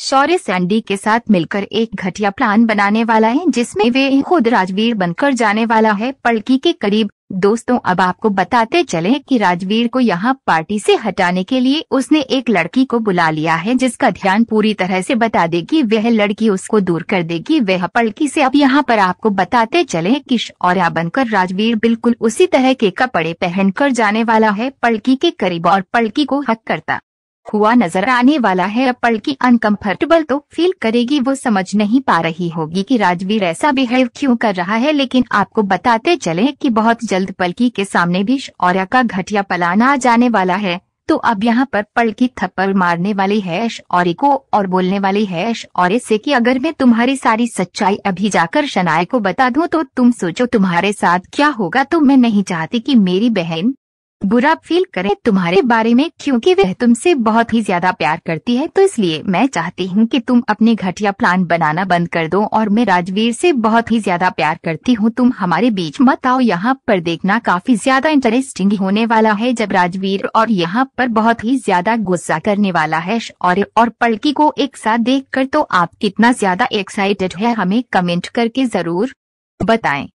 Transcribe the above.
शौर्य Sandy के साथ मिलकर एक घटिया प्लान बनाने वाला है जिसमें वे खुद राजवीर बनकर जाने वाला है पलकी के करीब दोस्तों अब आपको बताते चले कि राजवीर को यहाँ पार्टी से हटाने के लिए उसने एक लड़की को बुला लिया है जिसका ध्यान पूरी तरह से बता देगी वह लड़की उसको दूर कर देगी वह पलकी से अब यहाँ पर आपको बताते चले कि और बनकर राजवीर बिल्कुल उसी तरह के कपड़े पहनकर जाने वाला है पलकी के करीब और पलकी को हक करता हुआ नजर आने वाला है अप्पल की अनकंफर्टेबल तो फील करेगी वो समझ नहीं पा रही होगी कि राजवीर ऐसा बिहेव क्यों कर रहा है लेकिन आपको बताते चले कि बहुत जल्द पलकी के सामने भी और का घटिया पलाना आ जाने वाला है तो अब यहाँ पर पलकी थप्पर थप्पड़ मारने वाली है ऐश और को और बोलने वाली है ऐश और इससे कि अगर मैं तुम्हारी सारी सच्चाई अभी जाकर शनाय को बता दूं तो तुम सोचो तुम्हारे साथ क्या होगा तो मैं नहीं चाहती कि मेरी बहन बुरा फील करें तुम्हारे बारे में क्योंकि वह तुमसे बहुत ही ज्यादा प्यार करती है तो इसलिए मैं चाहती हूँ कि तुम अपने घटिया प्लान बनाना बंद कर दो और मैं राजवीर से बहुत ही ज्यादा प्यार करती हूँ तुम हमारे बीच मत आओ यहाँ पर देखना काफी ज्यादा इंटरेस्टिंग होने वाला है जब राजवीर और यहाँ पर बहुत ही ज्यादा गुस्सा करने वाला है और, और पलकी को एक साथ देख कर तो आप कितना ज्यादा एक्साइटेड है हमें कमेंट करके जरूर बताए